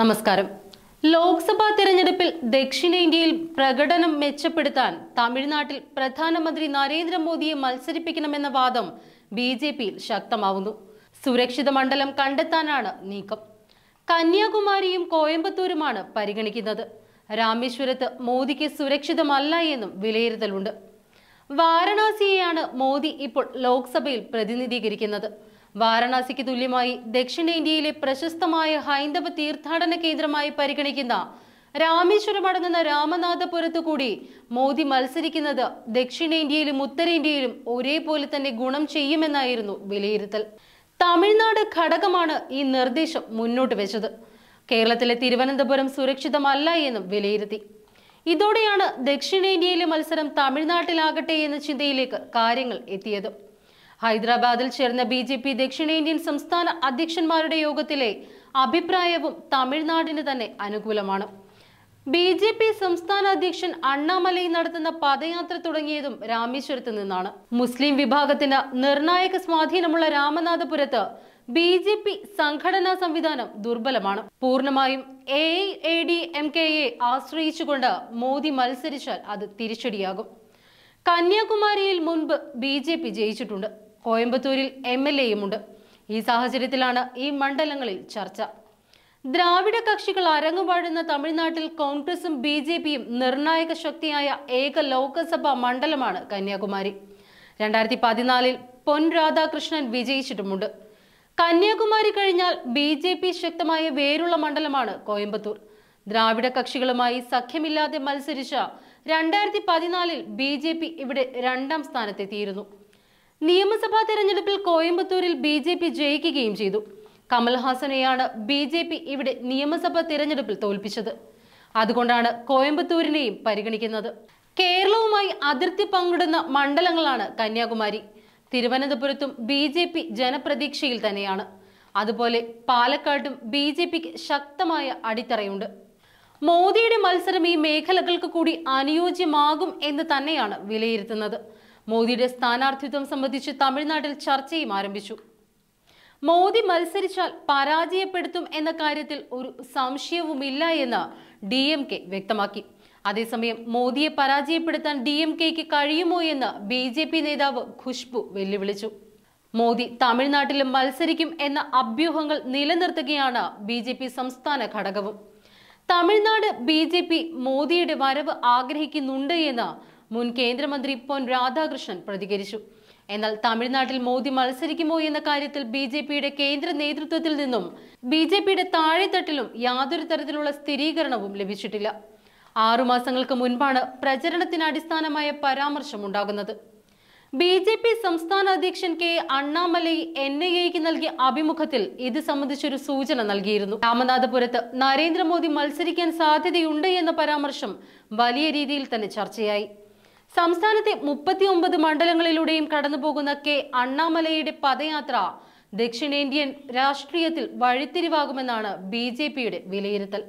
നമസ്കാരം ലോക്സഭാ തെരഞ്ഞെടുപ്പിൽ ദക്ഷിണേന്ത്യയിൽ പ്രകടനം മെച്ചപ്പെടുത്താൻ തമിഴ്നാട്ടിൽ പ്രധാനമന്ത്രി നരേന്ദ്രമോദിയെ മത്സരിപ്പിക്കണമെന്ന വാദം ബി ജെ പിയിൽ ശക്തമാവുന്നു സുരക്ഷിത മണ്ഡലം കണ്ടെത്താനാണ് നീക്കം കന്യാകുമാരിയും കോയമ്പത്തൂരുമാണ് പരിഗണിക്കുന്നത് രാമേശ്വരത്ത് മോദിക്ക് സുരക്ഷിതമല്ല എന്നും വിലയിരുത്തലുണ്ട് വാരണാസിയെയാണ് മോദി ഇപ്പോൾ ലോക്സഭയിൽ പ്രതിനിധീകരിക്കുന്നത് വാരണാസിക്ക് തുല്യമായി ദക്ഷിണേന്ത്യയിലെ പ്രശസ്തമായ ഹൈന്ദവ തീർത്ഥാടന കേന്ദ്രമായി പരിഗണിക്കുന്ന രാമേശ്വരം അടങ്ങുന്ന രാമനാഥപുരത്തു കൂടി മോദി മത്സരിക്കുന്നത് ദക്ഷിണേന്ത്യയിലും ഉത്തരേന്ത്യയിലും ഒരേപോലെ തന്നെ ഗുണം ചെയ്യുമെന്നായിരുന്നു വിലയിരുത്തൽ തമിഴ്നാട് ഘടകമാണ് ഈ നിർദ്ദേശം മുന്നോട്ട് വെച്ചത് കേരളത്തിലെ തിരുവനന്തപുരം സുരക്ഷിതമല്ല എന്നും വിലയിരുത്തി ഇതോടെയാണ് ദക്ഷിണേന്ത്യയിലെ മത്സരം തമിഴ്നാട്ടിലാകട്ടെ എന്ന ചിന്തയിലേക്ക് കാര്യങ്ങൾ എത്തിയത് ഹൈദരാബാദിൽ ചേർന്ന ബി ജെ പി ദക്ഷിണേന്ത്യൻ സംസ്ഥാന അധ്യക്ഷന്മാരുടെ യോഗത്തിലെ അഭിപ്രായവും തമിഴ്നാടിന് തന്നെ അനുകൂലമാണ് ബി ജെ പി സംസ്ഥാന അധ്യക്ഷൻ അണ്ണാമലൈ നടത്തുന്ന പദയാത്ര തുടങ്ങിയതും രാമേശ്വരത്ത് നിന്നാണ് മുസ്ലിം വിഭാഗത്തിന് നിർണായക സ്വാധീനമുള്ള രാമനാഥപുരത്ത് ബി ജെ പി സംഘടനാ സംവിധാനം ദുർബലമാണ് പൂർണ്ണമായും A A D M K A ആശ്രയിച്ചുകൊണ്ട് മോദി മത്സരിച്ചാൽ അത് തിരിച്ചടിയാകും കന്യാകുമാരിയിൽ മുൻപ് ബി ജെ പി ജയിച്ചിട്ടുണ്ട് കോയമ്പത്തൂരിൽ എം എൽ എയുമുണ്ട് ഈ സാഹചര്യത്തിലാണ് ഈ മണ്ഡലങ്ങളിൽ ചർച്ച ദ്രാവിഡ കക്ഷികൾ അരങ്ങുപാടുന്ന തമിഴ്നാട്ടിൽ കോൺഗ്രസും ബി ജെ പിയും നിർണായക ശക്തിയായ ഏക ലോക്സഭാ മണ്ഡലമാണ് കന്യാകുമാരി രണ്ടായിരത്തി പതിനാലിൽ പൊൻ രാധാകൃഷ്ണൻ വിജയിച്ചിട്ടുമുണ്ട് കന്യാകുമാരി കഴിഞ്ഞാൽ ബി ജെ പി ശക്തമായ വേരുള്ള മണ്ഡലമാണ് കോയമ്പത്തൂർ ദ്രാവിഡ കക്ഷികളുമായി സഖ്യമില്ലാതെ മത്സരിച്ച രണ്ടായിരത്തി പതിനാലിൽ ബി ജെ പി ഇവിടെ രണ്ടാം സ്ഥാനത്തെത്തിയിരുന്നു നിയമസഭാ തെരഞ്ഞെടുപ്പിൽ കോയമ്പത്തൂരിൽ ബി ജെ പി ജയിക്കുകയും ചെയ്തു കമൽഹാസനെയാണ് ബി ജെ പി ഇവിടെ നിയമസഭാ തെരഞ്ഞെടുപ്പിൽ തോൽപ്പിച്ചത് അതുകൊണ്ടാണ് കോയമ്പത്തൂരിനെയും പരിഗണിക്കുന്നത് കേരളവുമായി അതിർത്തി പങ്കിടുന്ന മണ്ഡലങ്ങളാണ് കന്യാകുമാരി തിരുവനന്തപുരത്തും ബി ജെ പി ജനപ്രതീക്ഷയിൽ തന്നെയാണ് അതുപോലെ പാലക്കാട്ടും ബി ജെ പിക്ക് ശക്തമായ അടിത്തറയുണ്ട് മോദിയുടെ മത്സരം ഈ മേഖലകൾക്ക് കൂടി അനുയോജ്യമാകും എന്ന് തന്നെയാണ് വിലയിരുത്തുന്നത് മോദിയുടെ സ്ഥാനാർത്ഥിത്വം സംബന്ധിച്ച് തമിഴ്നാട്ടിൽ ചർച്ചയും ആരംഭിച്ചു മോദി മത്സരിച്ചാൽ പരാജയപ്പെടുത്തും എന്ന കാര്യത്തിൽ ഒരു സംശയവുമില്ല എന്ന് ഡി എം കെ വ്യക്തമാക്കി അതേസമയം മോദിയെ പരാജയപ്പെടുത്താൻ ഡി എം കെക്ക് കഴിയുമോ എന്ന് ബി ജെ പി നേതാവ് ഖുഷ്ബു വെല്ലുവിളിച്ചു മോദി തമിഴ്നാട്ടിലും മത്സരിക്കും എന്ന അഭ്യൂഹങ്ങൾ നിലനിർത്തുകയാണ് ബി ജെ പി സംസ്ഥാന ഘടകവും തമിഴ്നാട് ബി ജെ പി മോദിയുടെ വരവ് ആഗ്രഹിക്കുന്നുണ്ട് എന്ന് മുൻ കേന്ദ്രമന്ത്രി പൊൻ രാധാകൃഷ്ണൻ പ്രതികരിച്ചു എന്നാൽ തമിഴ്നാട്ടിൽ മോദി മത്സരിക്കുമോ എന്ന കാര്യത്തിൽ ബി ജെ പിയുടെ കേന്ദ്ര നേതൃത്വത്തിൽ നിന്നും ബി ജെ പിയുടെ താഴെത്തട്ടിലും യാതൊരു തരത്തിലുള്ള സ്ഥിരീകരണവും ലഭിച്ചിട്ടില്ല ആറുമാസങ്ങൾക്ക് മുൻപാണ് പ്രചരണത്തിന് അടിസ്ഥാനമായ പരാമർശമുണ്ടാകുന്നത് ബി ജെ പി സംസ്ഥാന അധ്യക്ഷൻ കെ അണ്ണാമലൈ എൻ ഐ എക്ക് നൽകിയ അഭിമുഖത്തിൽ ഇത് സംബന്ധിച്ചൊരു സൂചന നൽകിയിരുന്നു രാമനാഥപുരത്ത് നരേന്ദ്രമോദി മത്സരിക്കാൻ സാധ്യതയുണ്ട് എന്ന പരാമർശം വലിയ രീതിയിൽ തന്നെ ചർച്ചയായി സംസ്ഥാനത്തെ മുപ്പത്തിയൊമ്പത് മണ്ഡലങ്ങളിലൂടെയും കടന്നുപോകുന്ന കെ അണ്ണാമലയുടെ പദയാത്ര ദക്ഷിണേന്ത്യൻ രാഷ്ട്രീയത്തിൽ വഴിത്തിരിവാകുമെന്നാണ് ബി വിലയിരുത്തൽ